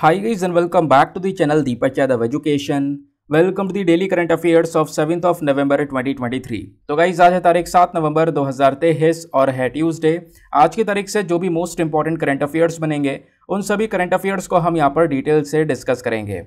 Hi guys and welcome back to the channel Deepak Yadav Education. Welcome to the daily current affairs of seventh of November 2023 तो guys आज है तारीख सात नवंबर 2023 और है Tuesday आज की तारीख से जो भी मोस्ट इंपॉर्टेंट करंट अफेयर्स बनेंगे उन सभी करंट अफेयर्स को हम यहाँ पर डिटेल से डिस्कस करेंगे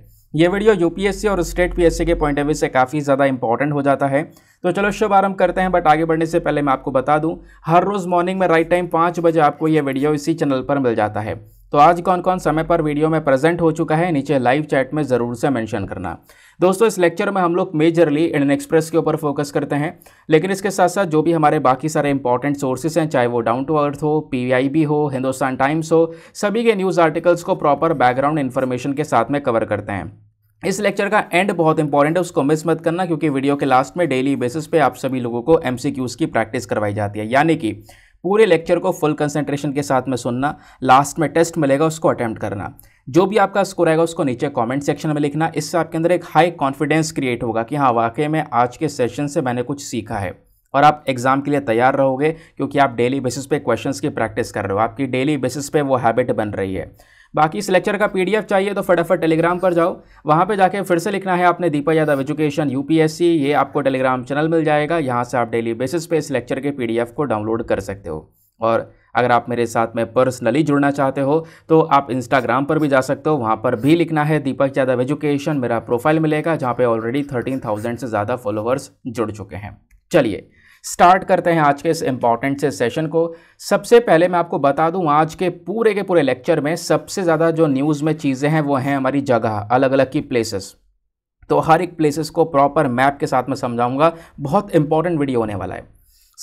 ये वीडियो यूपीएससी और स्टेट पीएससी के पॉइंट ऑफ व्यू से काफ़ी ज़्यादा इंपॉर्टेंट हो जाता है तो चलो शुभारंभ करते हैं बट आगे बढ़ने से पहले मैं आपको बता दूं हर रोज़ मॉर्निंग में राइट टाइम पाँच बजे आपको ये वीडियो इसी चैनल पर मिल जाता है तो आज कौन कौन समय पर वीडियो में प्रेजेंट हो चुका है नीचे लाइव चैट में ज़रूर से मेंशन करना दोस्तों इस लेक्चर में हम लोग मेजरली इंडियन एक्सप्रेस के ऊपर फोकस करते हैं लेकिन इसके साथ साथ जो भी हमारे बाकी सारे इंपॉर्टेंट सोर्सेज हैं चाहे वो डाउन टू अर्थ हो पी हो हिंदुस्तान टाइम्स हो सभी के न्यूज़ आर्टिकल्स को प्रॉपर बैकग्राउंड इन्फॉर्मेशन के साथ में कवर करते हैं इस लेक्चर का एंड बहुत इंपॉर्टेंट है उसको मिस मत करना क्योंकि वीडियो के लास्ट में डेली बेसिस पे आप सभी लोगों को एमसीक्यूज़ की प्रैक्टिस करवाई जाती है यानी कि पूरे लेक्चर को फुल कंसंट्रेशन के साथ में सुनना लास्ट में टेस्ट मिलेगा उसको अटैम्प्ट करना जो भी आपका स्कोर आएगा उसको नीचे कमेंट सेक्शन में लिखना इससे आपके अंदर एक हाई कॉन्फिडेंस क्रिएट होगा कि हाँ वाकई में आज के सेशन से मैंने कुछ सीखा है और आप एग्ज़ाम के लिए तैयार रहोगे क्योंकि आप डेली बेसिस पे क्वेश्चंस की प्रैक्टिस कर रहे हो आपकी डेली बेसिस पे वो हैबिट बन रही है बाकी इस लेक्चर का पीडीएफ चाहिए तो फटाफट टेलीग्राम पर जाओ वहाँ पर जाके फिर से लिखना है आपने दीपा यादव एजुकेशन यूपीएससी ये आपको टेलीग्राम चैनल मिल जाएगा यहाँ से आप डेली बेसिस पे इस लेक्चर के पीडीएफ को डाउनलोड कर सकते हो और अगर आप मेरे साथ में पर्सनली जुड़ना चाहते हो तो आप इंस्टाग्राम पर भी जा सकते हो वहाँ पर भी लिखना है दीपक यादव एजुकेशन मेरा प्रोफाइल मिलेगा जहाँ पे ऑलरेडी थर्टीन थाउजेंड से ज़्यादा फॉलोअर्स जुड़ चुके हैं चलिए स्टार्ट करते हैं आज के इस इम्पॉर्टेंट से सेशन को सबसे पहले मैं आपको बता दूं आज के पूरे के पूरे लेक्चर में सबसे ज़्यादा जो न्यूज़ में चीज़ें हैं वो हैं हमारी जगह अलग अलग की प्लेसेस तो हर एक प्लेसेस को प्रॉपर मैप के साथ में समझाऊंगा बहुत इंपॉर्टेंट वीडियो होने वाला है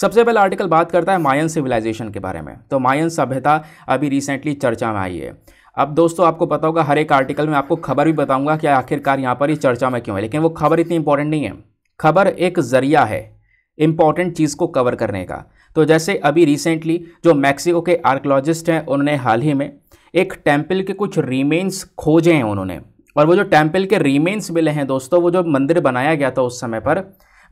सबसे पहला आर्टिकल बात करता है मायन सिविलाइजेशन के बारे में तो मायन सभ्यता अभी रिसेंटली चर्चा में आई है अब दोस्तों आपको पता होगा हर एक आर्टिकल में आपको खबर भी बताऊंगा कि आखिरकार यहाँ पर ही चर्चा में क्यों है लेकिन वो खबर इतनी इंपॉर्टेंट नहीं है खबर एक जरिया है इंपॉर्टेंट चीज़ को कवर करने का तो जैसे अभी रिसेंटली जो मैक्सिको के आर्कोलॉजिस्ट हैं उन्होंने हाल ही में एक टेम्पल के कुछ रिमेन्स खोजे हैं उन्होंने और वो जो टेम्पल के रिमेन्स मिले हैं दोस्तों वो जो मंदिर बनाया गया था उस समय पर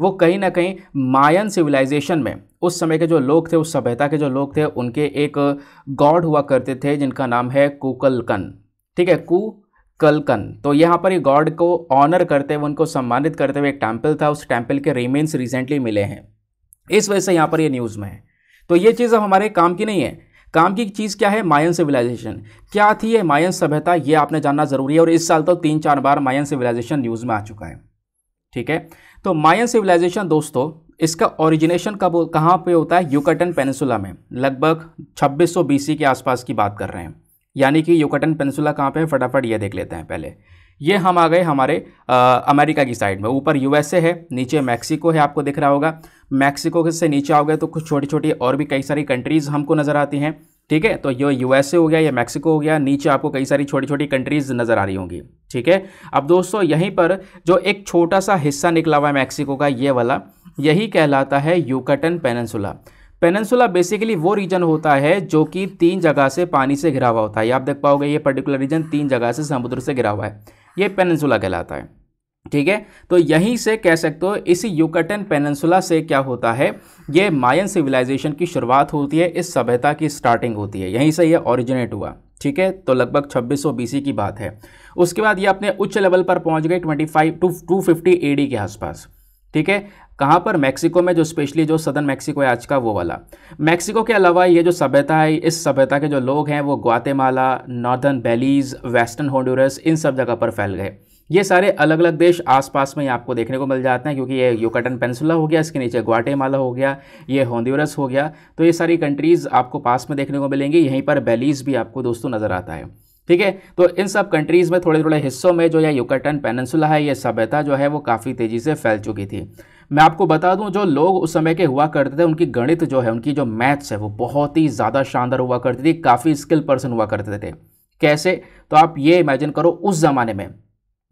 वो कहीं ना कहीं मायन सिविलाइजेशन में उस समय के जो लोग थे उस सभ्यता के जो लोग थे उनके एक गॉड हुआ करते थे जिनका नाम है कुकलकन ठीक है कु कलकन तो यहाँ पर ये गॉड को ऑनर करते हुए उनको सम्मानित करते हुए एक टेम्पल था उस टेम्पल के रिमेन्स रिसेंटली मिले हैं इस वजह से यहाँ पर ये न्यूज़ में है तो ये चीज़ अब हमारे काम की नहीं है काम की चीज़ क्या है मायन सिविलाइजेशन क्या थी ये मायन सभ्यता ये आपने जानना ज़रूरी है और इस साल तो तीन चार बार मायन सिविलाइजेशन न्यूज़ में आ चुका है ठीक है तो मायन सिविलाइजेशन दोस्तों इसका ओरिजिनेशन कब कहाँ पे होता है यूकटन पेनिसुला में लगभग 2600 बीसी के आसपास की बात कर रहे हैं यानी कि यूकटन पेंसुला कहाँ पे है फटाफट ये देख लेते हैं पहले ये हम आ गए हमारे आ, अमेरिका की साइड में ऊपर यूएसए है नीचे मैक्सिको है आपको दिख रहा होगा मैक्सिको से नीचे आओगे तो कुछ छोटी छोटी और भी कई सारी कंट्रीज़ हमको नज़र आती हैं ठीक है तो ये यूएसए हो गया या मैक्सिको हो गया नीचे आपको कई सारी छोटी छोटी कंट्रीज़ नज़र आ रही होंगी ठीक है अब दोस्तों यहीं पर जो एक छोटा सा हिस्सा निकला हुआ है मैक्सिको का ये वाला यही कहलाता है यूकटन पेनसुला पेनन्सुला बेसिकली वो रीजन होता है जो कि तीन जगह से पानी से घिरा हुआ होता है आप देख पाओगे ये पर्टिकुलर रीजन तीन जगह से समुद्र से घिरा हुआ है ये पेनन्सुला कहलाता है ठीक है तो यहीं से कह सकते हो इसी यूकटन पेनन्सुला से क्या होता है ये मायन सिविलाइजेशन की शुरुआत होती है इस सभ्यता की स्टार्टिंग होती है यहीं से ये ओरिजिनेट हुआ ठीक है तो लगभग 2600 बीसी की बात है उसके बाद ये अपने उच्च लेवल पर पहुंच गए 25 टू 250 एडी के आसपास ठीक है कहाँ पर मैक्सिको में जो स्पेशली जो सदन मैक्सिको है आज का वो वाला मैक्सिको के अलावा ये जो सभ्यता है इस सभ्यता के जो लोग हैं वो Guatemala northern Belize western Honduras इन सब जगह पर फैल गए ये सारे अलग अलग देश आसपास में आपको देखने को मिल जाते हैं क्योंकि ये यूकटन पेंसुला हो गया इसके नीचे ग्वाटेमाला हो गया ये होंद्यूरस हो गया तो ये सारी कंट्रीज़ आपको पास में देखने को मिलेंगी यहीं पर बेलीज़ भी आपको दोस्तों नज़र आता है ठीक है तो इन सब कंट्रीज़ में थोड़े थोड़े हिस्सों में जो यह युकाटन पेनसुला है यह सभ्यता जो है वो काफ़ी तेज़ी से फैल चुकी थी मैं आपको बता दूं जो लोग उस समय के हुआ करते थे उनकी गणित जो है उनकी जो मैथ्स है वो बहुत ही ज़्यादा शानदार हुआ करती थी काफ़ी स्किल पर्सन हुआ करते थे कैसे तो आप ये इमेजिन करो उस ज़माने में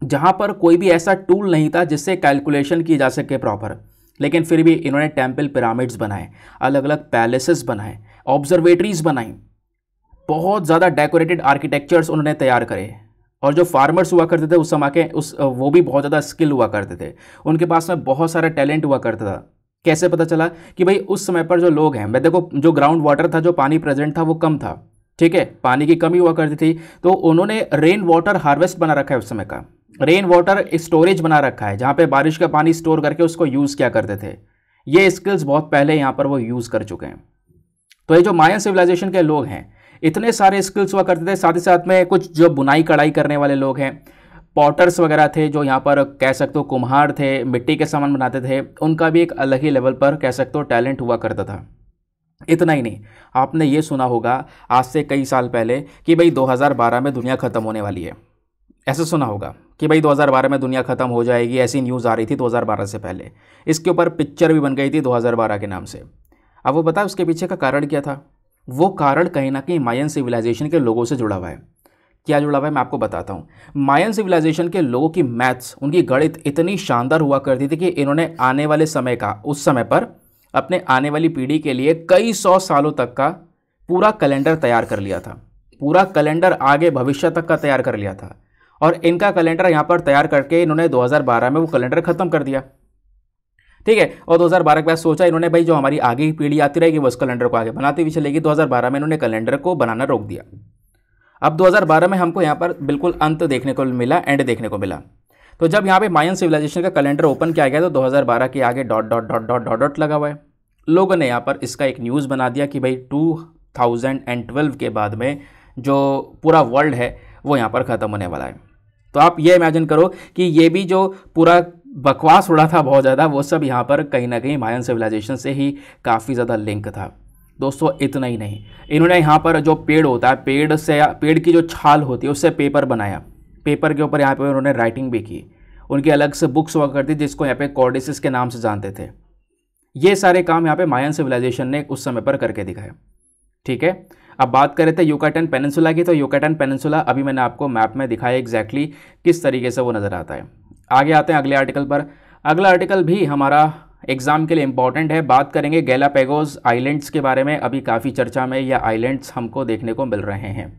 जहाँ पर कोई भी ऐसा टूल नहीं था जिससे कैलकुलेशन की जा सके प्रॉपर लेकिन फिर भी इन्होंने टेम्पल पिरामिड्स बनाए अलग अलग पैलेसेस बनाए ऑब्जर्वेटरीज बनाई बहुत ज़्यादा डेकोरेटेड आर्किटेक्चर्स उन्होंने तैयार करे और जो फार्मर्स हुआ करते थे उस समय के उस वो भी बहुत ज़्यादा स्किल हुआ करते थे उनके पास में बहुत सारा टैलेंट हुआ करता था कैसे पता चला कि भाई उस समय पर जो लोग हैं मैं देखो जो ग्राउंड वाटर था जो पानी प्रेजेंट था वो कम था ठीक है पानी की कमी हुआ करती थी तो उन्होंने रेन वाटर हार्वेस्ट बना रखा है उस समय का रेन वाटर स्टोरेज बना रखा है जहाँ पे बारिश का पानी स्टोर करके उसको यूज़ किया करते थे ये स्किल्स बहुत पहले यहाँ पर वो यूज़ कर चुके हैं तो ये जो मायन सिविलाइजेशन के लोग हैं इतने सारे स्किल्स हुआ करते थे साथ ही साथ में कुछ जो बुनाई कढ़ाई करने वाले लोग हैं पॉटर्स वगैरह थे जो यहाँ पर कह सकते हो कुम्हार थे मिट्टी के सामान बनाते थे उनका भी एक अलग ही लेवल पर कह सकते हो टैलेंट हुआ करता था इतना ही नहीं आपने ये सुना होगा आज से कई साल पहले कि भाई 2012 में दुनिया ख़त्म होने वाली है ऐसा सुना होगा कि भाई 2012 में दुनिया ख़त्म हो जाएगी ऐसी न्यूज़ आ रही थी 2012 से पहले इसके ऊपर पिक्चर भी बन गई थी 2012 के नाम से अब वो बताए उसके पीछे का कारण क्या था वो कारण कहीं ना कहीं मायन सिविलाइजेशन के लोगों से जुड़ा हुआ है क्या जुड़ा हुआ है मैं आपको बताता हूँ मायन सिविलाइजेशन के लोगों की मैथ्स उनकी गणित इतनी शानदार हुआ करती थी कि इन्होंने आने वाले समय का उस समय पर अपने आने वाली पीढ़ी के लिए कई सौ सालों तक का पूरा कैलेंडर तैयार कर लिया था पूरा कैलेंडर आगे भविष्य तक का तैयार कर लिया था और इनका कैलेंडर यहाँ पर तैयार करके इन्होंने 2012 में वो कैलेंडर ख़त्म कर दिया ठीक है और 2012 के बाद सोचा इन्होंने भाई जो हमारी आगे की पीढ़ी आती रहेगी वो उस कैलेंडर को आगे बनाती हुए चलेगी 2012 में इन्होंने कैलेंडर को बनाना रोक दिया अब 2012 में हमको यहाँ पर बिल्कुल अंत देखने को मिला एंड देखने को मिला तो जब यहाँ पे मायन सिविलाइजेशन का कैलेंडर ओपन किया गया तो 2012 के आगे dot dot dot dot dot dot लगा हुआ है लोगों ने यहाँ पर इसका एक न्यूज़ बना दिया कि भाई 2012 के बाद में जो पूरा वर्ल्ड है वो यहाँ पर ख़त्म होने वाला है तो आप ये इमेजिन करो कि ये भी जो पूरा बकवास उड़ा था बहुत ज़्यादा वो सब यहाँ पर कहीं ना कहीं मायन सिविलाइजेशन से ही काफ़ी ज़्यादा लिंक था दोस्तों इतना ही नहीं इन्होंने यहाँ पर जो पेड़ होता है पेड़ से पेड़ की जो छाल होती है उससे पेपर बनाया पेपर के ऊपर यहाँ पर उन्होंने राइटिंग भी की उनकी अलग से बुक्स हुआ करती जिसको यहाँ पे कॉर्डिसिस के नाम से जानते थे ये सारे काम यहाँ पे मायन सिविलाइजेशन ने उस समय पर करके दिखाए ठीक है अब बात करें तो यूकाटन पेनसुला की तो यूकाटन पेनसुला अभी मैंने आपको मैप में दिखाया एग्जैक्टली किस तरीके से वो नज़र आता है आगे आते हैं अगले आर्टिकल पर अगला आर्टिकल भी हमारा एग्ज़ाम के लिए इम्पॉर्टेंट है बात करेंगे गैलापेगोस आइलैंड्स के बारे में अभी काफ़ी चर्चा में यह आइलैंड्स हमको देखने को मिल रहे हैं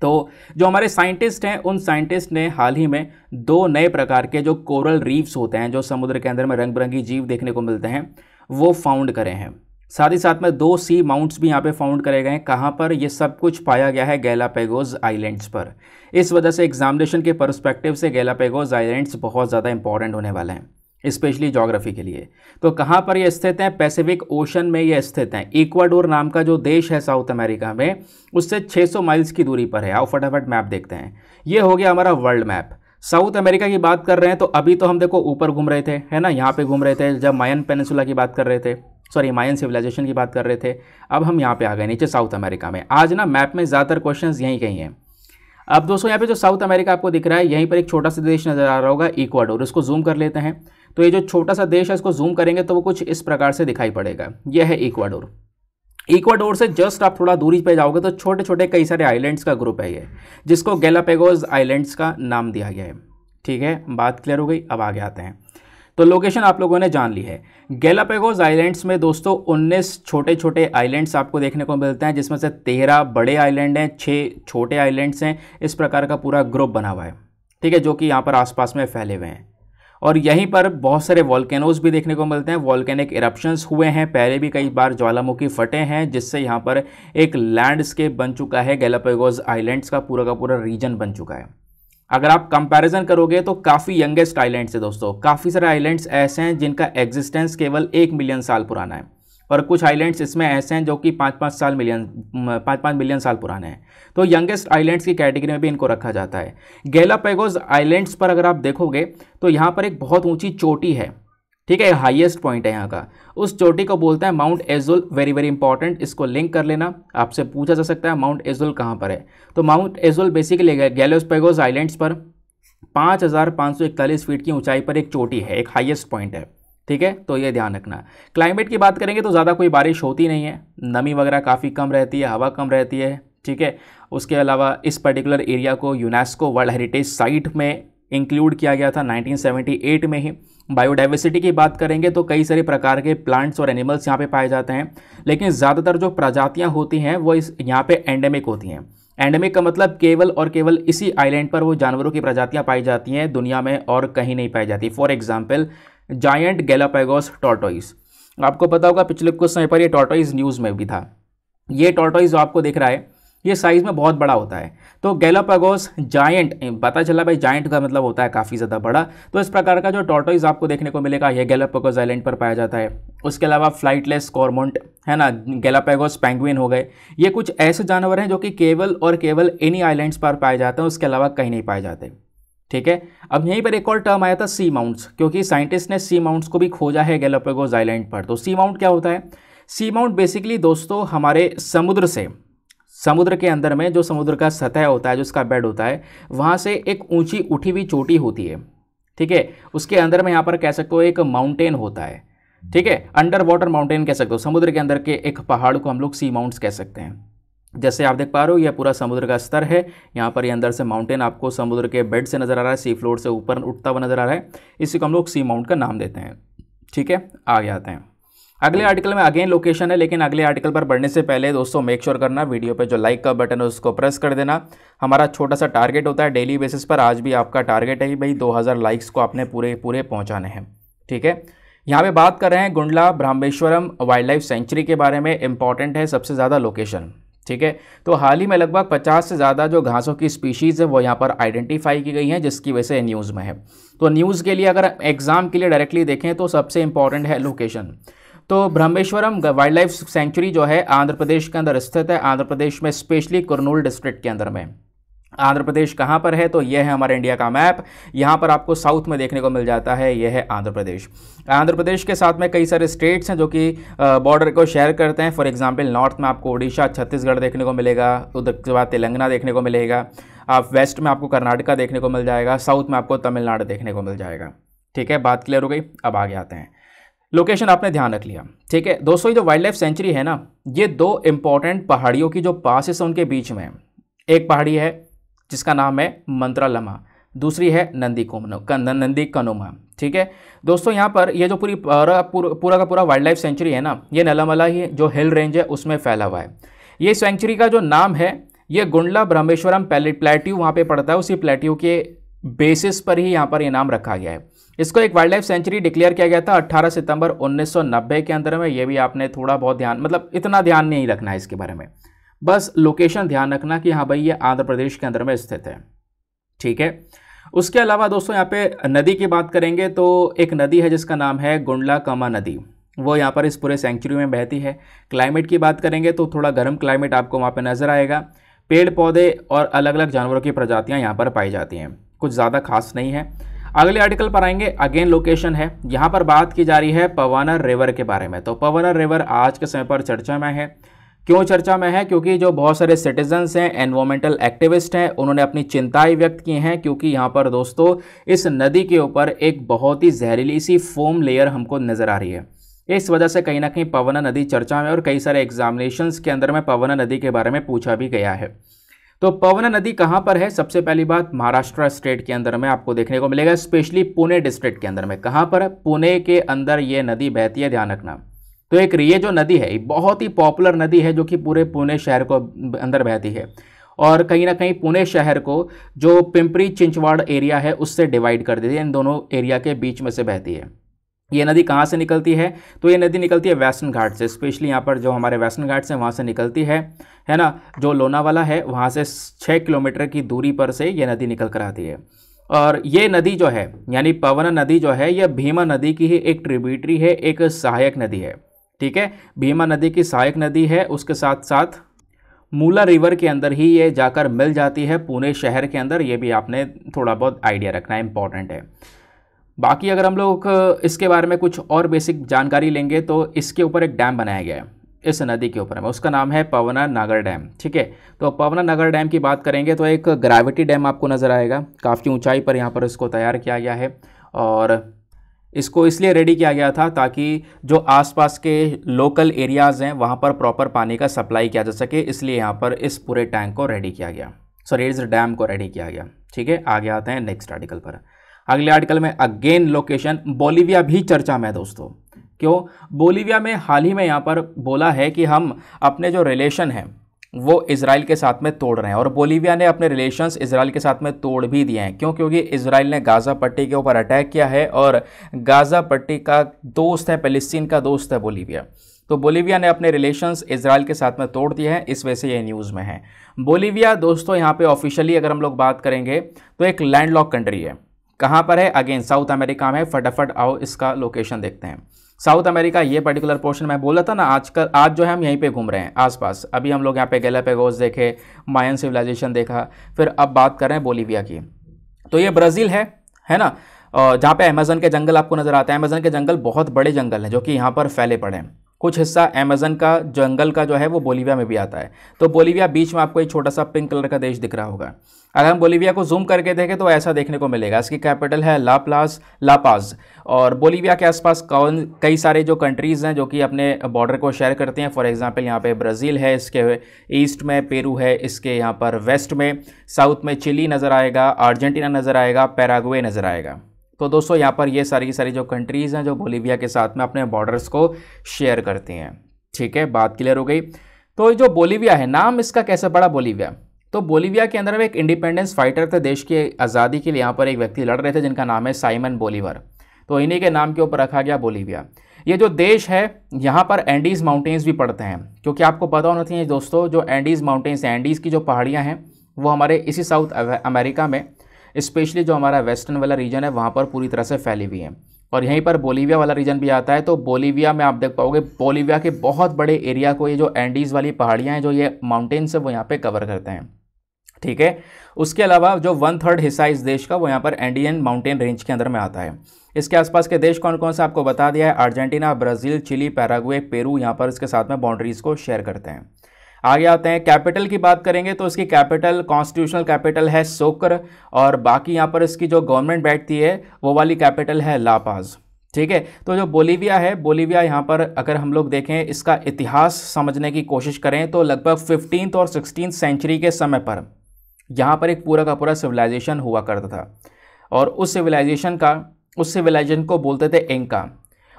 तो जो हमारे साइंटिस्ट हैं उन साइंटिस्ट ने हाल ही में दो नए प्रकार के जो कोरल रीफ्स होते हैं जो समुद्र के अंदर में रंग बिरंगी जीव देखने को मिलते हैं वो फाउंड करे हैं साथ ही साथ में दो सी माउंट्स भी यहाँ पे फाउंड करे गए हैं कहाँ पर ये सब कुछ पाया गया है गैलापेगोज आइलैंड्स पर इस वजह से एग्जामिनेशन के परस्पेक्टिव से गैलापेगोज आइलैंड्स बहुत ज़्यादा इंपॉर्टेंट होने वाले हैं स्पेशली जोग्राफी के लिए तो कहाँ पर ये स्थित हैं पैसिफिक ओशन में ये स्थित हैं इक्वाडोर नाम का जो देश है साउथ अमेरिका में उससे 600 माइल्स की दूरी पर है आओ फटाफट मैप देखते हैं ये हो गया हमारा वर्ल्ड मैप साउथ अमेरिका की बात कर रहे हैं तो अभी तो हम देखो ऊपर घूम रहे थे है ना यहाँ पे घूम रहे थे जब मायन पेनसुला की बात कर रहे थे सॉरी मायन सिविलाइजेशन की बात कर रहे थे अब हम यहाँ पे आ गए नीचे साउथ अमेरिका में आज ना मैप में ज़्यादातर क्वेश्चन यहीं कहीं हैं अब दोस्तों यहाँ पे जो साउथ अमेरिका आपको दिख रहा है यहीं पर एक छोटा सा देश नज़र आ रहा होगा इक्वाडोर इसको जूम कर लेते हैं तो ये जो छोटा सा देश है इसको जूम करेंगे तो वो कुछ इस प्रकार से दिखाई पड़ेगा यह है इक्वाडोर इक्वाडोर से जस्ट आप थोड़ा दूरी पर जाओगे तो छोटे छोटे कई सारे आइलैंड्स का ग्रुप है ये जिसको गैलापेगोज आइलैंड्स का नाम दिया गया है ठीक है बात क्लियर हो गई अब आगे आते हैं तो लोकेशन आप लोगों ने जान ली है गैलापेगोज आइलैंड्स में दोस्तों 19 छोटे छोटे आइलैंड्स आपको देखने को मिलते हैं जिसमें से 13 बड़े आइलैंड हैं 6 छोटे आइलैंड्स हैं इस प्रकार का पूरा ग्रुप बना हुआ है ठीक है जो कि यहाँ पर आसपास में फैले हुए हैं और यहीं पर बहुत सारे वॉल्केनोज भी देखने को मिलते हैं वॉल्केनिक इरप्शंस हुए हैं पहले भी कई बार ज्वालामुखी फटे हैं जिससे यहाँ पर एक लैंडस्केप बन चुका है गैलापेगोज आइलैंड्स का पूरा का पूरा रीजन बन चुका है अगर आप कंपैरिजन करोगे तो काफ़ी यंगेस्ट आइलैंड्स है दोस्तों काफ़ी सारे आइलैंड्स ऐसे हैं जिनका एग्जिस्टेंस केवल एक मिलियन साल पुराना है और कुछ आइलैंड्स इसमें ऐसे हैं जो कि पाँच पाँच साल मिलियन पाँच पाँच मिलियन साल पुराने हैं तो यंगेस्ट आइलैंड्स की कैटेगरी में भी इनको रखा जाता है पैगोज आइलैंड्स पर अगर आप देखोगे तो यहाँ पर एक बहुत ऊँची चोटी है ठीक है हाईएस्ट पॉइंट है यहाँ का उस चोटी को बोलते हैं mount Azul very very important इसको लिंक कर लेना आपसे पूछा जा सकता है माउंट एजुल कहाँ पर है तो mount Azul basically Galapagos islands पर 5,541 फीट की ऊंचाई पर एक चोटी है एक हाईएस्ट पॉइंट है ठीक है तो ये ध्यान रखना क्लाइमेट की बात करेंगे तो ज़्यादा कोई बारिश होती नहीं है नमी वगैरह काफ़ी कम रहती है हवा कम रहती है ठीक है उसके अलावा इस पर्टिकुलर एरिया को यूनेस्को वर्ल्ड हेरिटेज साइट में इंक्लूड किया गया था 1978 में ही बायोडाइवर्सिटी की बात करेंगे तो कई सारे प्रकार के प्लांट्स और एनिमल्स यहाँ पे पाए जाते हैं लेकिन ज़्यादातर जो प्रजातियाँ होती हैं वो इस यहाँ पे एंडेमिक होती हैं एंडेमिक का मतलब केवल और केवल इसी आइलैंड पर वो जानवरों की प्रजातियाँ पाई जाती हैं दुनिया में और कहीं नहीं पाई जाती for example giant Galapagos tortoise आपको पता होगा पिछले कुछ समय पर ये टॉटोइस न्यूज़ में भी था ये टॉटोइस जो आपको देख रहा है ये साइज़ में बहुत बड़ा होता है तो गैलापागोस जायंट पता चला भाई जायंट का मतलब होता है काफ़ी ज़्यादा बड़ा तो इस प्रकार का जो टॉटोइज आपको देखने को मिलेगा यह गैलापागोस आइलैंड पर पाया जाता है उसके अलावा फ्लाइटलेस कॉर्मोंट है ना गैलापागोस पैंगविन हो गए ये कुछ ऐसे जानवर हैं जो कि केवल और केवल इन्हीं आइलैंड्स पर पाए जाते हैं उसके अलावा कहीं नहीं पाए जाते ठीक है अब यहीं पर एक और टर्म आया था सी माउंट्स क्योंकि साइंटिस्ट ने सी माउंट्स को भी खोजा है गैलापागोस आइलैंड पर तो सी माउंट क्या होता है सी माउंट बेसिकली दोस्तों हमारे समुद्र से समुद्र के अंदर में जो समुद्र का सतह होता है जो उसका बेड होता है वहाँ से एक ऊंची उठी हुई चोटी होती है ठीक है उसके अंदर में यहाँ पर कह सकते हो एक माउंटेन होता है ठीक है अंडर वाटर माउंटेन कह सकते हो समुद्र के अंदर के एक पहाड़ को हम लोग सी माउंट्स कह सकते हैं जैसे आप देख पा रहे हो यह पूरा समुद्र का स्तर है यहाँ पर ये अंदर से माउंटेन आपको समुद्र के बेड से नज़र आ रहा है सी फ्लोर से ऊपर उठता हुआ नज़र आ रहा है इसी को हम लोग सी माउंट का नाम देते हैं ठीक है आगे आते हैं अगले आर्टिकल में अगेन लोकेशन है लेकिन अगले आर्टिकल पर बढ़ने से पहले दोस्तों मेक श्योर sure करना वीडियो पे जो लाइक का बटन है उसको प्रेस कर देना हमारा छोटा सा टारगेट होता है डेली बेसिस पर आज भी आपका टारगेट है भाई 2000 लाइक्स को आपने पूरे पूरे पहुंचाने हैं ठीक है यहाँ पे बात कर रहे हैं Gundla Brahmeswaram wild life sanctuary के बारे में इंपॉर्टेंट है सबसे ज़्यादा लोकेशन ठीक है तो हाल ही में लगभग 50 से ज़्यादा जो घासों की स्पीशीज़ है वो यहाँ पर आइडेंटिफाई की गई हैं जिसकी वजह से न्यूज़ में है तो न्यूज़ के लिए अगर एग्ज़ाम के लिए डायरेक्टली देखें तो सबसे इंपॉर्टेंट है लोकेशन तो ब्रह्मेश्वरम वाइल्ड लाइफ सेंचुरी जो है आंध्र प्रदेश के अंदर स्थित है आंध्र प्रदेश में स्पेशली कुरनूल डिस्ट्रिक्ट के अंदर में आंध्र प्रदेश कहाँ पर है तो यह है हमारे इंडिया का मैप यहाँ पर आपको साउथ में देखने को मिल जाता है यह है आंध्र प्रदेश आंध्र प्रदेश के साथ में कई सारे स्टेट्स हैं जो कि बॉर्डर को शेयर करते हैं फॉर एग्जांपल नॉर्थ में आपको उड़ीसा छत्तीसगढ़ देखने को मिलेगा उधर के बाद तेलंगाना देखने को मिलेगा आप वेस्ट में आपको कर्नाटका देखने को मिल जाएगा साउथ में आपको तमिलनाडु देखने को मिल जाएगा ठीक है बात क्लियर हो गई अब आगे आते हैं लोकेशन आपने ध्यान रख लिया ठीक है दोस्तों ये जो वाइल्ड लाइफ सेंचुरी है ना ये दो इम्पॉर्टेंट पहाड़ियों की जो पासिस उनके बीच में एक पहाड़ी है जिसका नाम है मंत्रालमा दूसरी है नंदी कुमन नंदी कनोमा ठीक है दोस्तों यहाँ पर ये जो पूरी पूरा पूर, का पूरा वाइल्ड लाइफ सेंचुरी है ना ये नलामला ही जो हिल रेंज है उसमें फैला हुआ है ये सेंचुरी का जो नाम है ये गुंडला ब्रह्मेश्वरम प्लेट्यू वहाँ पे पड़ता है उसी प्लेट्यू के बेसिस पर ही यहाँ पर ये नाम रखा गया है इसको एक वाइल्ड लाइफ सेंचुरी डिक्लेयर किया गया था 18 सितंबर 1990 के अंदर में ये भी आपने थोड़ा बहुत ध्यान मतलब इतना ध्यान नहीं रखना है इसके बारे में बस लोकेशन ध्यान रखना कि हाँ भाई ये आंध्र प्रदेश के अंदर में स्थित है ठीक है उसके अलावा दोस्तों यहाँ पे नदी की बात करेंगे तो एक नदी है जिसका नाम है गुंडला कमा नदी वो यहाँ पर इस पूरे सेंचुरी में बहती है क्लाइमेट की बात करेंगे तो थोड़ा गर्म क्लाइमेट आपको वहाँ पर नज़र आएगा पेड़ पौधे और अलग अलग जानवरों की प्रजातियाँ यहाँ पर पाई जाती हैं कुछ ज़्यादा खास नहीं है अगले आर्टिकल पर आएंगे अगेन लोकेशन है यहाँ पर बात की जा रही है पवनर रिवर के बारे में तो पवनर रिवर आज के समय पर चर्चा में है क्यों चर्चा में है क्योंकि जो बहुत सारे सिटीजन्स हैं एनवायरमेंटल एक्टिविस्ट हैं उन्होंने अपनी चिंताएं व्यक्त की हैं क्योंकि यहाँ पर दोस्तों इस नदी के ऊपर एक बहुत ही जहरीली सी फोम लेयर हमको नज़र आ रही है इस वजह से कहीं ना कहीं पवना नदी चर्चा में और कई सारे एग्जामिनेशंस के अंदर में पवना नदी के बारे में पूछा भी गया है तो पवना नदी कहाँ पर है सबसे पहली बात महाराष्ट्र स्टेट के अंदर में आपको देखने को मिलेगा स्पेशली पुणे डिस्ट्रिक्ट के अंदर में कहाँ पर पुणे के अंदर ये नदी बहती है ध्यान रखना तो एक ये जो नदी है बहुत ही पॉपुलर नदी है जो कि पूरे पुणे शहर को अंदर बहती है और कहीं ना कहीं पुणे शहर को जो पिंपरी चिंचवाड़ एरिया है उससे डिवाइड कर देती है इन दोनों एरिया के बीच में से बहती है ये नदी कहाँ से निकलती है तो ये नदी निकलती है वेस्टर्न घाट से स्पेशली यहाँ पर जो हमारे वेस्टर्न घाट से वहाँ से निकलती है है ना जो लोनावाला है वहाँ से छः किलोमीटर की दूरी पर से ये नदी निकल कर आती है और ये नदी जो है यानी पवन नदी जो है यह भीमा नदी की ही एक ट्रिब्यूटरी है एक सहायक नदी है ठीक है भीमा नदी की सहायक नदी है उसके साथ साथ मूला रिवर के अंदर ही ये जाकर मिल जाती है पुणे शहर के अंदर ये भी आपने थोड़ा बहुत आइडिया रखना है इंपॉर्टेंट है बाकी अगर हम लोग इसके बारे में कुछ और बेसिक जानकारी लेंगे तो इसके ऊपर एक डैम बनाया गया है इस नदी के ऊपर में उसका नाम है पवना नागर डैम ठीक है तो पवना नागर डैम की बात करेंगे तो एक ग्रेविटी डैम आपको नज़र आएगा काफ़ी ऊंचाई पर यहाँ पर इसको तैयार किया गया है और इसको इसलिए रेडी किया गया था ताकि जो आसपास के लोकल एरियाज़ हैं वहाँ पर प्रॉपर पानी का सप्लाई किया जा सके इसलिए यहाँ पर इस पूरे टैंक को रेडी किया गया सॉरी इस डैम को रेडी किया गया ठीक है आगे आते हैं नेक्स्ट आर्टिकल पर अगले आर्टिकल में अगेन लोकेशन बोलीविया भी चर्चा में है दोस्तों क्यों बोलीविया में हाल ही में यहाँ पर बोला है कि हम अपने जो रिलेशन हैं वो इसराइल के साथ में तोड़ रहे हैं और बोलीविया ने अपने रिलेशंस इसराइल के साथ में तोड़ भी दिए हैं क्यों क्योंकि इसराइल ने गाज़ा पट्टी के ऊपर अटैक किया है और गाज़ा पट्टी का दोस्त है फ़लस्तीन का दोस्त है बोलीविया तो बोलीविया ने अपने रिलेशंस इसराइल के साथ में तोड़ दिए हैं इस वजह से ये न्यूज़ में है बोलीविया दोस्तों यहाँ पर ऑफिशियली अगर हम लोग बात करेंगे तो एक लैंड लॉक कंट्री है कहाँ पर है अगेन साउथ अमेरिका में फटाफट आओ इसका लोकेशन देखते हैं साउथ अमेरिका ये पर्टिकुलर पोर्शन मैं बोला था ना आजकल आज जो है हम यहीं पे घूम रहे हैं आसपास अभी हम लोग यहाँ पे गैलापेगोस देखे मायन सिविलाइजेशन देखा फिर अब बात कर रहे हैं बोलीविया की तो ये ब्राज़ील है है ना जहाँ पे अमेज़न के जंगल आपको नज़र आते हैं अमेज़न के जंगल बहुत बड़े जंगल हैं जो कि यहाँ पर फैले पड़े हैं कुछ हिस्सा अमेजन का जंगल का जो है वो बोलीविया में भी आता है तो बोलीविया बीच में आपको एक छोटा सा पिंक कलर का देश दिख रहा होगा अगर हम बोलीविया को जूम करके देखें तो ऐसा देखने को मिलेगा इसकी कैपिटल है लाप्लास लापाज और बोलीविया के आसपास कौन कई सारे जो कंट्रीज़ हैं जो कि अपने बॉर्डर को शेयर करते हैं फॉर एग्ज़ाम्पल यहाँ पर ब्राज़ील है इसके ईस्ट में पेरू है इसके यहाँ पर वेस्ट में साउथ में चिली नज़र आएगा अर्जेंटीना नज़र आएगा पैरागुए नज़र आएगा तो दोस्तों यहाँ पर ये सारी की सारी जो कंट्रीज़ हैं जो बोलीविया के साथ में अपने बॉर्डर्स को शेयर करती हैं ठीक है बात क्लियर हो गई तो जो बोलीविया है नाम इसका कैसे पड़ा बोलीविया तो बोलीविया के अंदर में एक इंडिपेंडेंस फाइटर थे देश की आज़ादी के लिए यहाँ पर एक व्यक्ति लड़ रहे थे जिनका नाम है साइमन बोलीवर तो इन्हीं के नाम के ऊपर रखा गया बोलीविया ये जो देश है यहाँ पर एंडीज़ माउंटेन्स भी पड़ते हैं क्योंकि आपको पता होना चाहिए दोस्तों जो एंडीज़ माउंटेन्स हैं एंडीज़ की जो पहाड़ियाँ हैं वो हमारे इसी साउथ अमेरिका में स्पेशली जो हमारा वेस्टर्न वाला रीजन है वहाँ पर पूरी तरह से फैली हुई है और यहीं पर बोलीविया वाला रीजन भी आता है तो बोलीविया में आप देख पाओगे बोलीविया के बहुत बड़े एरिया को ये जो एंडीज़ वाली पहाड़ियाँ हैं जो ये माउंटेन्स है वो यहाँ पर कवर करते हैं ठीक है उसके अलावा जो वन थर्ड हिस्सा इस देश का वो यहाँ पर एंडियन माउंटेन रेंज के अंदर में आता है इसके आसपास के देश कौन कौन से आपको बता दिया है Argentina Brazil Chile Paraguay Peru यहाँ पर इसके साथ में बाउंड्रीज़ को शेयर करते हैं आगे आते हैं कैपिटल की बात करेंगे तो इसकी कैपिटल कॉन्स्टिट्यूशनल कैपिटल है सोकर और बाकी यहाँ पर इसकी जो गवर्नमेंट बैठती है वो वाली कैपिटल है लापाज ठीक है तो जो बोलीविया है बोलीविया यहाँ पर अगर हम लोग देखें इसका इतिहास समझने की कोशिश करें तो लगभग फिफ्टीन और सिक्सटीन सेंचुरी के समय पर यहाँ पर एक पूरा का पूरा सिविलाइजेशन हुआ करता था और उस सिविलाइजेशन का उस सिविलाइजेशन को बोलते थे इंका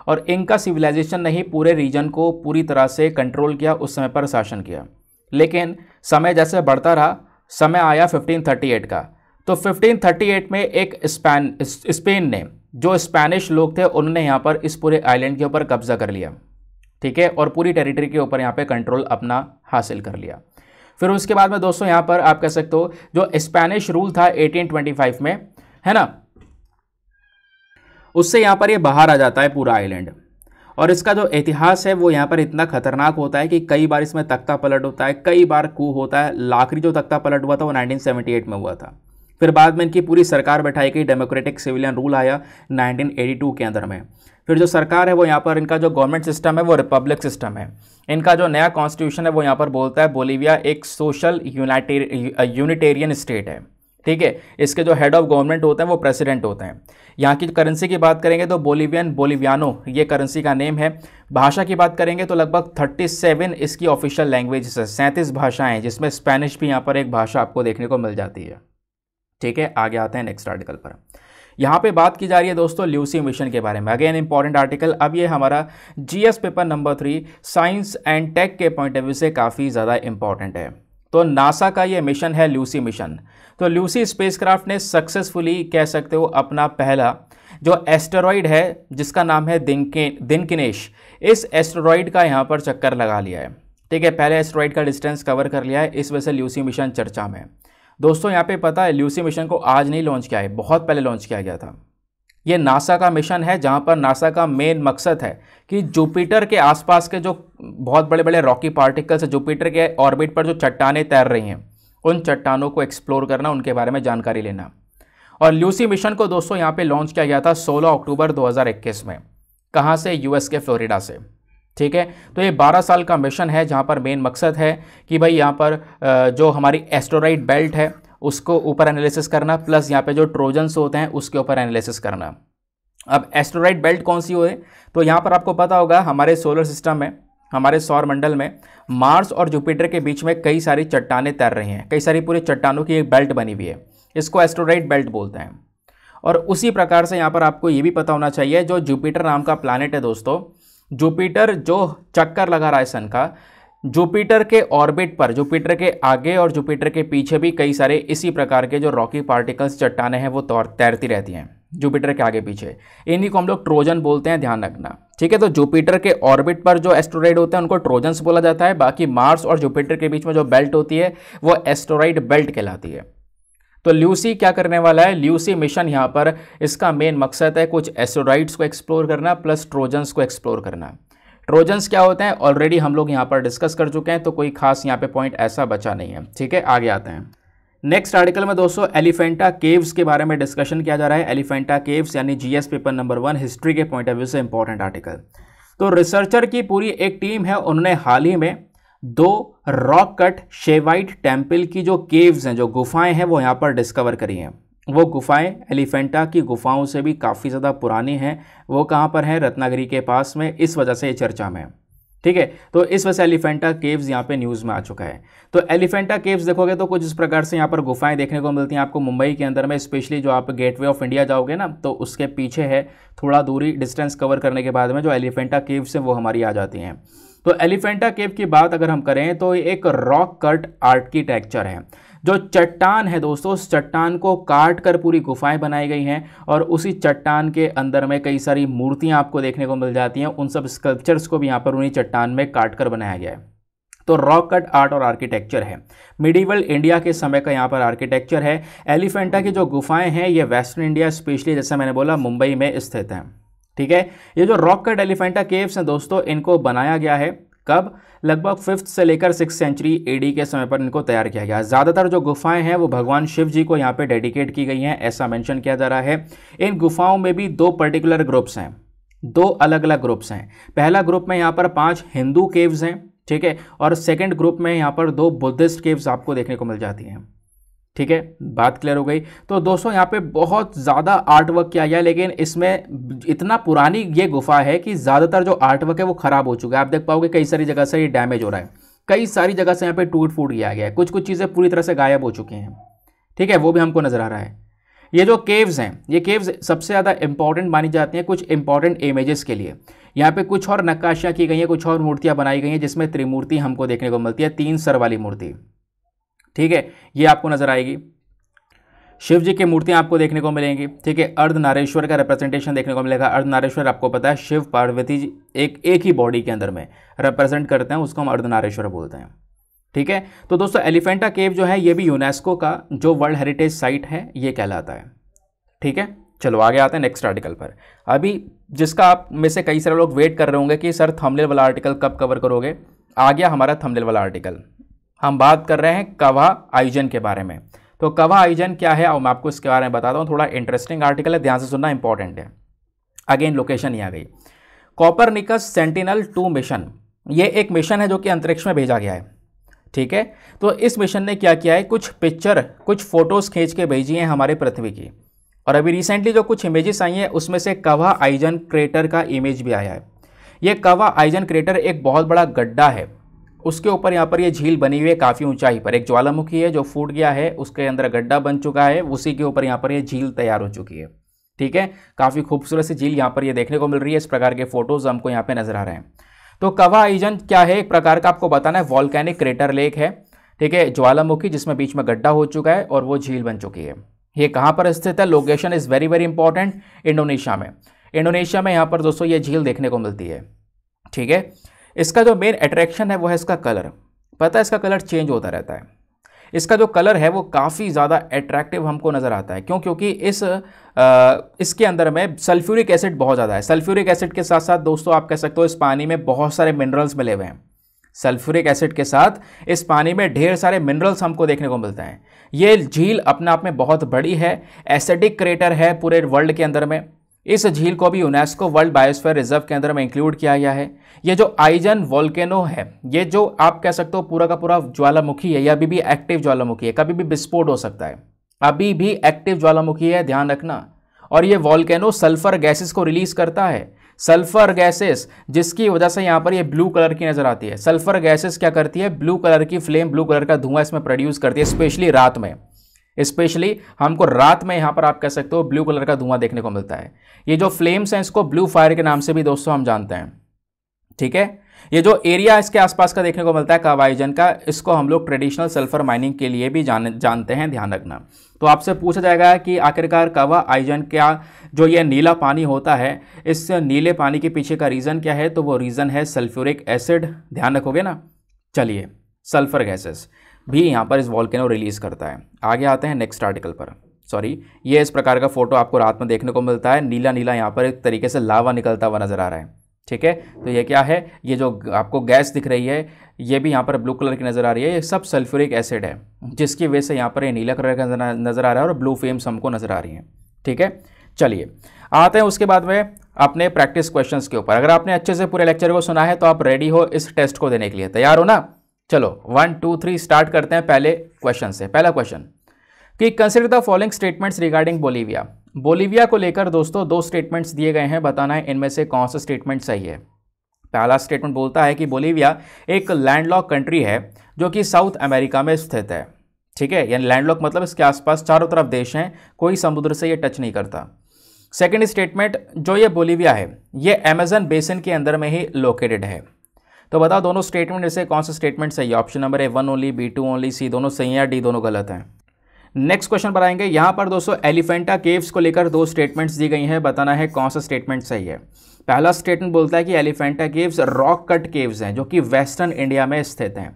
और इंका सिविलाइजेशन ने ही पूरे रीजन को पूरी तरह से कंट्रोल किया उस समय पर शासन किया लेकिन समय जैसे बढ़ता रहा समय आया 1538 का तो 1538 में एक स्पेन स्पेन ने जो स्पेनिश लोग थे उन्होंने यहाँ पर इस पूरे आइलैंड के ऊपर कब्जा कर लिया ठीक है और पूरी टेरिटरी के ऊपर यहाँ पे कंट्रोल अपना हासिल कर लिया फिर उसके बाद में दोस्तों यहाँ पर आप कह सकते हो जो स्पेनिश रूल था 1825 में है ना उससे यहाँ पर ये यह बाहर आ जाता है पूरा आइलैंड और इसका जो इतिहास है वो यहाँ पर इतना खतरनाक होता है कि कई बार इसमें तख्ता पलट होता है कई बार कू होता है लाखरी जो तख्ता पलट हुआ था वो नाइनटीन में हुआ था फिर बाद में इनकी पूरी सरकार बैठाई गई डेमोक्रेटिक सिविलियन रूल आया 1982 के अंदर में फिर जो सरकार है वो यहाँ पर इनका जो गवर्नमेंट सिस्टम है वो रिपब्लिक सिस्टम है इनका जो नया कॉन्स्टिट्यूशन है वो यहाँ पर बोलता है बोलीविया एक सोशल यूनिटेरियन स्टेट है ठीक है इसके जो हेड ऑफ गवर्नमेंट होते हैं वो प्रेसिडेंट होते हैं यहाँ की करेंसी की बात करेंगे तो बोलीवियन बोलीवियानो ये करेंसी का नेम है भाषा की बात करेंगे तो लगभग 37 इसकी ऑफिशियल लैंग्वेज है सैंतीस भाषाएं जिसमें स्पेनिश भी यहाँ पर एक भाषा आपको देखने को मिल जाती है ठीक है आगे आते हैं नेक्स्ट आर्टिकल पर यहाँ पे बात की जा रही है दोस्तों ल्यूसी मिशन के बारे में अगेन इंपॉर्टेंट आर्टिकल अब ये हमारा GS paper number three science and tech के पॉइंट ऑफ व्यू से काफ़ी ज़्यादा इंपॉर्टेंट है तो नासा का ये मिशन है ल्यूसी मिशन तो लूसी स्पेसक्राफ्ट ने सक्सेसफुली कह सकते हो अपना पहला जो एस्टेरॉयड है जिसका नाम है दिनके दिनकिनेश इस एस्टेरॉयड का यहाँ पर चक्कर लगा लिया है ठीक है पहले एस्टेरॉयड का डिस्टेंस कवर कर लिया है इस वजह से ल्यूसी मिशन चर्चा में दोस्तों यहाँ पे पता है ल्यूसी मिशन को आज नहीं लॉन्च किया है बहुत पहले लॉन्च किया गया था ये नासा का मिशन है जहाँ पर नासा का मेन मकसद है कि जुपिटर के आसपास के जो बहुत बड़े बड़े रॉकी पार्टिकल्स है जुपिटर के ऑर्बिट पर जो चट्टाने तैर रही हैं उन चट्टानों को एक्सप्लोर करना उनके बारे में जानकारी लेना और ल्यूसी मिशन को दोस्तों यहाँ पे लॉन्च किया गया था 16 अक्टूबर 2021 में कहाँ से यूएस के फ्लोरिडा से ठीक है तो ये 12 साल का मिशन है जहाँ पर मेन मकसद है कि भाई यहाँ पर जो हमारी एस्टोराइड बेल्ट है उसको ऊपर एनालिसिस करना प्लस यहाँ पे जो ट्रोजन्स होते हैं उसके ऊपर एनालिसिस करना अब एस्ट्रोराइड बेल्ट कौन सी हो तो यहाँ पर आपको पता होगा हमारे सोलर सिस्टम में हमारे सौर मंडल में मार्स और जुपिटर के बीच में कई सारी चट्टाने तैर रही हैं कई सारी पूरी चट्टानों की एक बेल्ट बनी हुई है इसको एस्ट्रोराइड बेल्ट बोलते हैं और उसी प्रकार से यहाँ पर आपको ये भी पता होना चाहिए जो जुपिटर नाम का प्लानट है दोस्तों जुपिटर जो चक्कर लगा रहा है सन का जुपिटर के ऑर्बिट पर जुपिटर के आगे और जुपिटर के पीछे भी कई सारे इसी प्रकार के जो रॉकी पार्टिकल्स चट्टाने हैं वो तैरती रहती हैं जुपिटर के आगे पीछे इन्हीं को हम लोग ट्रोजन बोलते हैं ध्यान रखना ठीक है तो जुपिटर के ऑर्बिट पर जो एस्टोराइड होते हैं उनको ट्रोजन्स बोला जाता है बाकी मार्स और जुपिटर के बीच में जो बेल्ट होती है वो एस्टोराइड बेल्ट कहलाती है तो ल्यूसी क्या करने वाला है ल्यूसी मिशन यहाँ पर इसका मेन मकसद है कुछ एस्टोराइड्स को एक्सप्लोर करना प्लस ट्रोजन्स को एक्सप्लोर करना ट्रोजन्स क्या होते हैं ऑलरेडी हम लोग यहाँ पर डिस्कस कर चुके हैं तो कोई खास यहाँ पे पॉइंट ऐसा बचा नहीं है ठीक है आगे आते हैं नेक्स्ट आर्टिकल में दोस्तों एलिफेंटा केव्स के बारे में डिस्कशन किया जा रहा है एलिफेंटा केव्स यानी G paper number one history के पॉइंट ऑफ व्यू से इंपॉर्टेंट आर्टिकल तो रिसर्चर की पूरी एक टीम है उन्होंने हाल ही में दो रॉक कट शेवाइट टेम्पल की जो केव्स हैं जो गुफाएं हैं वो यहाँ पर डिस्कवर करी हैं वो गुफ़ाएं एलिफेंटा की गुफ़ाओं से भी काफ़ी ज़्यादा पुरानी हैं वो कहाँ पर हैं रत्नागिरी के पास में इस वजह से ये चर्चा में ठीक है तो इस वजह से एलिफेंटा केव्स यहाँ पे न्यूज़ में आ चुका है तो एलिफेंटा केव्स देखोगे तो कुछ इस प्रकार से यहाँ पर गुफाएं देखने को मिलती हैं आपको मुंबई के अंदर में स्पेशली जो आप गेटवे ऑफ इंडिया जाओगे ना तो उसके पीछे है थोड़ा दूरी डिस्टेंस कवर करने के बाद में जो एलिफेंटा केव्स हैं वो हमारी आ जाती हैं तो एलिफेंटा केव की बात अगर हम करें तो एक रॉक कट आर्किटेक्चर है जो चट्टान है दोस्तों उस चट्टान को काट कर पूरी गुफाएं बनाई गई हैं और उसी चट्टान के अंदर में कई सारी मूर्तियाँ आपको देखने को मिल जाती हैं उन सब स्कल्पचर्स को भी यहाँ पर उन्हीं चट्टान में काट कर बनाया गया है तो रॉक कट आर्ट और आर्किटेक्चर है मिडिवल इंडिया के समय का यहाँ पर आर्किटेक्चर है एलिफेंटा की जो गुफाएं हैं ये वेस्टर्न इंडिया स्पेशली जैसा मैंने बोला मुंबई में स्थित हैं ठीक है ये जो रॉक कट एलिफेंटा केव्स हैं दोस्तों इनको बनाया गया है कब लगभग फिफ्थ से लेकर सिक्स सेंचुरी एडी के समय पर इनको तैयार किया गया ज़्यादातर जो गुफाएं हैं वो भगवान शिव जी को यहाँ पे डेडिकेट की गई हैं ऐसा मेंशन किया जा रहा है इन गुफाओं में भी दो पर्टिकुलर ग्रुप्स हैं दो अलग अलग ग्रुप्स हैं पहला ग्रुप में यहाँ पर पाँच हिंदू केव्स हैं ठीक है और सेकेंड ग्रुप में यहाँ पर दो बुद्धिस्ट केव्स आपको देखने को मिल जाती हैं ठीक है बात क्लियर हो गई तो दोस्तों यहाँ पे बहुत ज़्यादा आर्ट वर्क किया गया लेकिन इसमें इतना पुरानी ये गुफा है कि ज़्यादातर जो आर्ट वर्क है वो ख़राब हो चुका है आप देख पाओगे कई सारी जगह से ये डैमेज हो रहा है कई सारी जगह से यहाँ पे टूट फूट गया है कुछ कुछ चीज़ें पूरी तरह से गायब हो चुकी हैं ठीक है वो भी हमको नज़र आ रहा है ये जो केव्स हैं ये केव्स सबसे ज़्यादा इंपॉर्टेंट मानी जाती हैं कुछ इंपॉर्टेंट इमेजेस के लिए यहाँ पे कुछ और नक्काशियाँ की गई हैं कुछ और मूर्तियाँ बनाई गई हैं जिसमें त्रिमूर्ति हमको देखने को मिलती है तीन सर वाली मूर्ति ठीक है ये आपको नजर आएगी शिव जी की मूर्तियाँ आपको देखने को मिलेंगी ठीक है अर्धनारेश्वर का रिप्रेजेंटेशन देखने को मिलेगा अर्धनारेश्वर आपको पता है शिव पार्वती जी एक एक ही बॉडी के अंदर में रिप्रेजेंट करते हैं उसको हम अर्धनारेश्वर बोलते हैं ठीक है तो दोस्तों एलिफेंटा केव जो है ये भी यूनेस्को का जो वर्ल्ड हेरिटेज साइट है ये कहलाता है ठीक है चलो आगे आते हैं नेक्स्ट आर्टिकल पर अभी जिसका आप में से कई सारे लोग वेट कर रहे होंगे कि सर थमलेल वाला आर्टिकल कब कवर करोगे आ गया हमारा थमलेल वाला आर्टिकल हम बात कर रहे हैं कवा आयोजन के बारे में तो कवा आयोजन क्या है और मैं आपको इसके बारे में बताता हूँ थोड़ा इंटरेस्टिंग आर्टिकल है ध्यान से सुनना इंपॉर्टेंट है अगेन लोकेशन ही आ गई Copernicus sentinel two mission ये एक मिशन है जो कि अंतरिक्ष में भेजा गया है ठीक है तो इस मिशन ने क्या किया है कुछ पिक्चर कुछ फ़ोटोज़ खींच के भेजी हैं हमारे पृथ्वी की और अभी रिसेंटली जो कुछ इमेजेस आई हैं उसमें से कवा आइजन क्रेटर का इमेज भी आया है ये कवा आइजन क्रेटर एक बहुत बड़ा गड्ढा है उसके ऊपर यहाँ पर ये झील बनी हुई है काफ़ी ऊंचाई पर एक ज्वालामुखी है जो फूट गया है उसके अंदर गड्ढा बन चुका है उसी के ऊपर यहाँ पर ये झील तैयार हो चुकी है ठीक है काफ़ी खूबसूरत सी झील यहाँ पर ये देखने को मिल रही है इस प्रकार के फोटोज़ हमको यहाँ पे नजर आ रहे हैं तो कवा आइजन क्या है एक प्रकार का आपको बताना है वॉलकैनिक क्रेटर लेक है ठीक है ज्वालामुखी जिसमें बीच में गड्ढा हो चुका है और वो झील बन चुकी है ये कहाँ पर स्थित है location is very very important Indonesia में इंडोनेशिया में यहाँ पर दोस्तों ये झील देखने को मिलती है ठीक है इसका जो मेन अट्रैक्शन है वो है इसका कलर पता है इसका कलर चेंज होता रहता है इसका जो कलर है वो काफ़ी ज़्यादा अट्रैक्टिव हमको नज़र आता है क्यों क्योंकि इस आ, इसके अंदर में सल्फ्यूरिक एसिड बहुत ज़्यादा है सल्फ्यूरिक एसिड के साथ साथ दोस्तों आप कह सकते हो इस पानी में बहुत सारे मिनरल्स मिले हुए हैं सल्फ्यूरिक एसिड के साथ इस पानी में ढेर सारे मिनरल्स हमको देखने को मिलते हैं ये झील अपने आप में बहुत बड़ी है एसिडिक क्रेटर है पूरे वर्ल्ड के अंदर में इस झील को भी यूनेस्को वर्ल्ड बायोस्फेयर रिजर्व के अंदर में इंक्लूड किया गया है ये जो आइजन वॉल्केनो है ये जो आप कह सकते हो पूरा का पूरा ज्वालामुखी है या अभी भी एक्टिव ज्वालामुखी है कभी भी विस्फोट हो सकता है अभी भी एक्टिव ज्वालामुखी है ध्यान रखना और ये वॉल्केनो सल्फर गैसेस को रिलीज करता है सल्फर गैसेस जिसकी वजह से यहाँ पर ये ब्लू कलर की नज़र आती है सल्फर गैसेस क्या करती है ब्लू कलर की फ्लेम ब्लू कलर का धुआं इसमें प्रोड्यूस करती है स्पेशली रात में स्पेशली हमको रात में यहाँ पर आप कह सकते हो ब्लू कलर का धुआं देखने को मिलता है ये जो फ्लेम्स हैं इसको ब्लू फायर के नाम से भी दोस्तों हम जानते हैं ठीक है ये जो एरिया इसके आसपास का देखने को मिलता है कावाइजन का इसको हम लोग ट्रेडिशनल सल्फर माइनिंग के लिए भी जान जानते हैं ध्यान रखना तो आपसे पूछा जाएगा कि आखिरकार कावा आइजन क्या जो ये नीला पानी होता है इस नीले पानी के पीछे का रीज़न क्या है तो वो रीज़न है सल्फ्यूरिक एसिड ध्यान रखोगे ना चलिए सल्फर गैसेस भी यहाँ पर इस वॉल्केनो रिलीज़ करता है आगे आते हैं नेक्स्ट आर्टिकल पर सॉरी ये इस प्रकार का फ़ोटो आपको रात में देखने को मिलता है नीला नीला यहाँ पर एक तरीके से लावा निकलता हुआ नज़र आ रहा है ठीक है तो ये क्या है ये जो आपको गैस दिख रही है ये भी यहाँ पर ब्लू कलर की नज़र आ रही है ये सब सल्फ्यूरिक एसिड है जिसकी वजह से यहाँ पर ये नीला कलर का नज़र आ रहा है और ब्लू फेम्स हमको नज़र आ रही हैं ठीक है चलिए आते हैं उसके बाद में अपने प्रैक्टिस क्वेश्चंस के ऊपर अगर आपने अच्छे से पूरे लेक्चर को सुना है तो आप रेडी हो इस टेस्ट को देने के लिए तैयार हो ना चलो वन टू थ्री स्टार्ट करते हैं पहले क्वेश्चन से पहला क्वेश्चन कि consider the following statements regarding Bolivia Bolivia को लेकर दोस्तों दो स्टेटमेंट्स दिए गए हैं बताना है इनमें से कौन सा स्टेटमेंट सही है पहला स्टेटमेंट बोलता है कि बोलीविया एक लैंडलॉक कंट्री है जो कि साउथ अमेरिका में स्थित है ठीक है यानी लैंडलॉक मतलब इसके आसपास चारों तरफ देश हैं कोई समुद्र से ये टच नहीं करता सेकेंड स्टेटमेंट जो ये बोलीविया है ये अमेजन बेसिन के अंदर में ही लोकेटेड है तो बताओ दोनों स्टेटमेंट में से कौन सा स्टेटमेंट सही है option number A one only B two only C दोनों सही है डी दोनों गलत हैं नेक्स्ट क्वेश्चन पर आएंगे यहाँ पर दोस्तों एलिफेंटा केव्स को लेकर दो स्टेटमेंट्स दी गई हैं बताना है कौन सा स्टेटमेंट सही है पहला स्टेटमेंट बोलता है कि Elephanta caves rock cut caves हैं जो कि वेस्टर्न इंडिया में स्थित हैं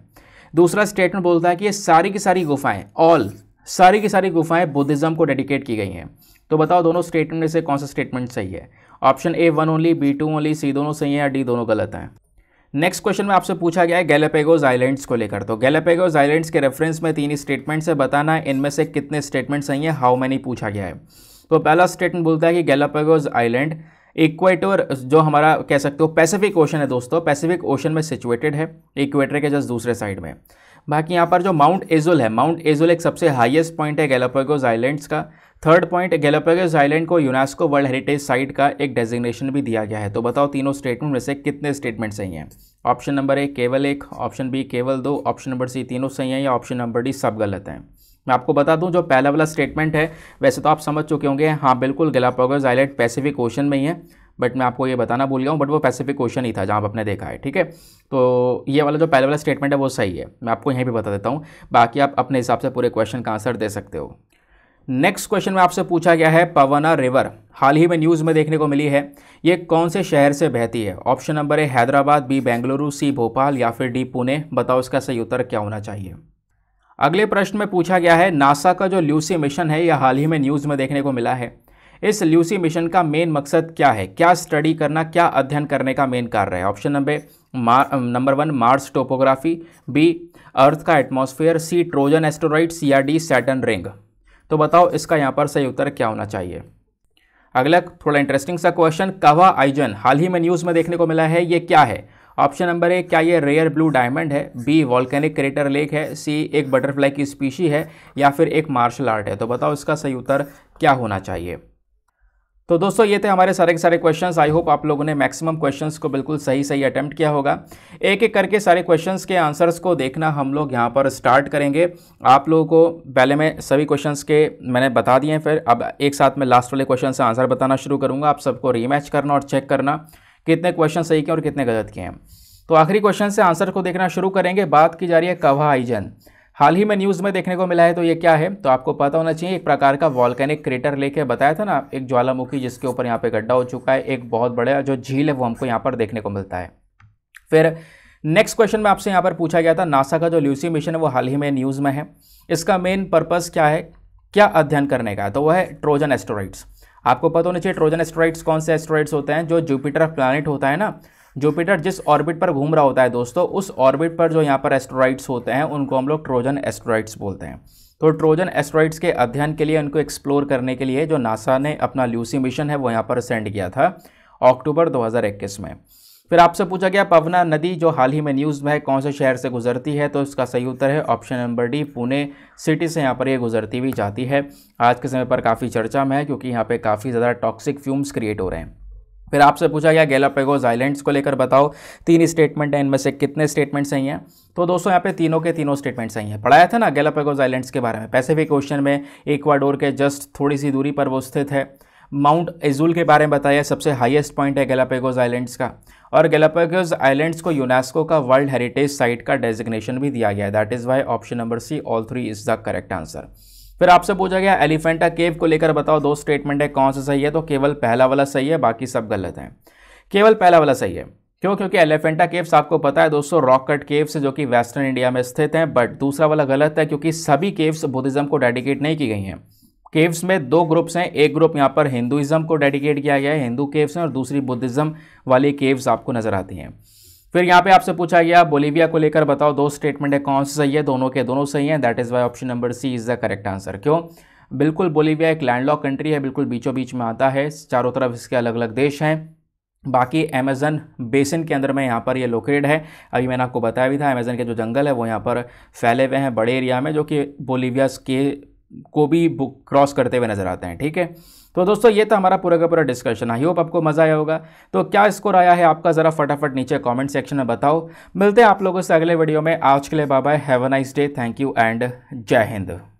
दूसरा स्टेटमेंट बोलता है कि ये सारी की सारी गुफाएं ऑल सारी की सारी गुफाएं बुद्धिज्म को डेडिकेट की गई हैं तो बताओ दोनों स्टेटमेंट से कौन सा स्टेटमेंट सही है option A one only B two only C दोनों सही है या डी दोनों गलत हैं नेक्स्ट क्वेश्चन में आपसे पूछा गया है गैलापेगोज आइलैंड्स को लेकर तो गैलापेगोज आइलैंड्स के रेफरेंस में तीन स्टेटमेंट्स है बताना है इनमें से कितने स्टेटमेंट्स हैं हाउ मैनी पूछा गया है तो पहला स्टेटमेंट बोलता है कि गैलापेगोज आइलैंड इक्वेटर जो हमारा कह सकते हो पैसिफिक ओशन है दोस्तों पैसिफिक ओशन में सिचुएटेड है इक्वेटर के जस्ट दूसरे साइड में बाकी यहाँ पर जो माउंट एजुल है माउंट एजुल एक सबसे हाईएस्ट पॉइंट है गैलापेगोज आइलैंड्स का थर्ड पॉइंट गैलोपेगस आइलैंड को यूनेस्को वर्ल्ड हेरिटेज साइट का एक डेजिग्नेशन भी दिया गया है तो बताओ तीनों स्टेटमेंट में से कितने स्टेटमेंट सही हैं ऑप्शन नंबर ए केवल एक ऑप्शन बी केवल दो ऑप्शन नंबर सी तीनों सही हैं या ऑप्शन नंबर डी सब गलत हैं मैं आपको बता दूं जो पहला वाला स्टेटमेंट है वैसे तो आप समझ चुके होंगे हाँ बिल्कुल गलापागोस आइलैंड पैसिफिक ओशन में ही है बट मैं आपको ये बताना भूल गया हूँ बट वो पैसिफिक ओशन ही था जहाँ आपने देखा है ठीक है तो ये वाला जो पहला वाला स्टेटमेंट है वो सही है मैं आपको यहीं भी बता देता हूँ बाकी आप अपने हिसाब से पूरे क्वेश्चन का आंसर दे सकते हो नेक्स्ट क्वेश्चन में आपसे पूछा गया है पवना रिवर हाल ही में न्यूज़ में देखने को मिली है ये कौन से शहर से बहती है option number A Hyderabad B Bengaluru C Bhopal या फिर डी पुणे बताओ इसका सही उत्तर क्या होना चाहिए अगले प्रश्न में पूछा गया है नासा का जो ल्यूसी मिशन है यह हाल ही में न्यूज़ में देखने को मिला है इस ल्यूसी मिशन का मेन मकसद क्या है क्या स्टडी करना क्या अध्ययन करने का मेन कार्य है option number number one Mars topography B earth का एटमॉस्फेयर सी ट्रोजन एस्टोराइड्स या डी सैटन रिंग तो बताओ इसका यहाँ पर सही उत्तर क्या होना चाहिए अगला थोड़ा इंटरेस्टिंग सा क्वेश्चन कवा आइजन हाल ही में न्यूज़ में देखने को मिला है ये क्या है ऑप्शन नंबर ए क्या ये रेयर ब्लू डायमंड है बी वॉल्केनिक क्रेटर लेक है सी एक बटरफ्लाई की स्पीशी है या फिर एक मार्शल आर्ट है तो बताओ इसका सही उत्तर क्या होना चाहिए तो दोस्तों ये थे हमारे सारे के सारे क्वेश्चंस आई होप आप लोगों ने मैक्सिमम क्वेश्चंस को बिल्कुल सही सही अटैम्प्ट किया होगा एक एक करके सारे क्वेश्चंस के आंसर्स को देखना हम लोग यहाँ पर स्टार्ट करेंगे आप लोगों को पहले मैं सभी क्वेश्चंस के मैंने बता दिए हैं फिर अब एक साथ में लास्ट वाले क्वेश्चन से आंसर बताना शुरू करूँगा आप सबको रीमैच करना और चेक करना कितने क्वेश्चन सही किए और कितने गलत किए हैं तो आखिरी क्वेश्चन से आंसर को देखना शुरू करेंगे बात की जा रही है कवा आइजन हाल ही में न्यूज़ में देखने को मिला है तो ये क्या है तो आपको पता होना चाहिए एक प्रकार का वॉल्केनिक क्रेटर लेके बताया था ना एक ज्वालामुखी जिसके ऊपर यहाँ पे गड्ढा हो चुका है एक बहुत बड़ा जो झील है वो हमको यहाँ पर देखने को मिलता है फिर नेक्स्ट क्वेश्चन में आपसे यहाँ पर पूछा गया था नासा का जो ल्यूसी मिशन है वो हाल ही में न्यूज़ में है इसका मेन पर्पज़ क्या है क्या अध्ययन करने का है तो वह है ट्रोजन एस्ट्रॉइड्स आपको पता होना चाहिए ट्रोजन एस्ट्रॉइड्स कौन से एस्ट्रॉइड्स होते हैं जो जुपिटर प्लानट होता है ना जुपिटर जिस ऑर्बिट पर घूम रहा होता है दोस्तों उस ऑर्बिट पर जो यहाँ पर एस्ट्रॉइड्स होते हैं उनको हम लोग ट्रोजन एस्ट्रॉइड्स बोलते हैं तो ट्रोजन एस्ट्रॉइड्स के अध्ययन के लिए उनको एक्सप्लोर करने के लिए जो नासा ने अपना ल्यूसी मिशन है वो यहाँ पर सेंड किया था अक्टूबर दो में फिर आपसे पूछा गया पवना नदी जो हाल ही में न्यूज़ में है कौन से शहर से गुजरती है तो इसका सही उत्तर है option number D Pune city से यहाँ पर ये गुजरती हुई जाती है आज के समय पर काफ़ी चर्चा में है क्योंकि यहाँ पे काफ़ी ज़्यादा टॉक्सिक फ्यूम्स क्रिएट हो रहे हैं फिर आपसे पूछा गया गैलापेगोज आइलैंड्स को लेकर बताओ तीन स्टेटमेंट हैं इनमें से कितने स्टेटमेंट सही हैं तो दोस्तों यहाँ पे तीनों के तीनों स्टेटमेंट सही हैं पढ़ाया था ना गैलापेगोस आइलैंड्स के बारे में पैसिफिक ओशन में इक्वाडोर के जस्ट थोड़ी सी दूरी पर वो स्थित है माउंट एजुल के बारे में बताया सबसे हाईएस्ट पॉइंट है गैलापेगोज आइलैंड्स का और गैलापेगोस आइलैंड्स को यूनेस्को का वर्ल्ड हेरिटेज साइट का डेजिग्नेशन भी दिया गया है that is why option number C all three is the correct answer फिर आपसे पूछा गया एलिफेंटा केव को लेकर बताओ दो स्टेटमेंट है कौन सा सही है तो केवल पहला वाला सही है बाकी सब गलत हैं केवल पहला वाला सही है क्यों क्योंकि एलिफेंटा केव्स आपको पता है दोस्तों रॉक कट केव्स जो कि वेस्टर्न इंडिया में स्थित हैं बट दूसरा वाला गलत है क्योंकि सभी केव्स बुद्धिज्म को डेडिकेट नहीं की गई हैं केव्स में दो ग्रुप्स हैं एक ग्रुप यहाँ पर हिंदुज़म को डेडिकेट किया गया है हिंदू केव्स हैं और दूसरी बुद्धिज़्म वाली केव्स आपको नज़र आती हैं फिर यहाँ पे आपसे पूछा गया बोलीविया को लेकर बताओ दो स्टेटमेंट है कौन से सही है दोनों के दोनों सही हैं that is why option number C is the correct answer क्यों बिल्कुल बोलीविया एक लैंडलॉक कंट्री है बिल्कुल बीचों बीच में आता है चारों तरफ इसके अलग अलग देश हैं बाकी अमेज़न बेसिन के अंदर में यहाँ पर ये यह लोकेटेड है अभी मैंने आपको बताया भी था अमेज़न के जो जंगल है वो यहाँ पर फैले हुए हैं बड़े एरिया में जो कि बोलीविया के को भी क्रॉस करते हुए नज़र आते हैं ठीक है तो दोस्तों ये था हमारा पूरा का पूरा डिस्कशन आई होप आपको मज़ा आया होगा तो क्या स्कोर आया है आपका ज़रा फटाफट नीचे कमेंट सेक्शन में बताओ मिलते हैं आप लोगों से अगले वीडियो में आज के लिए bye have a nice day thank you and जय हिंद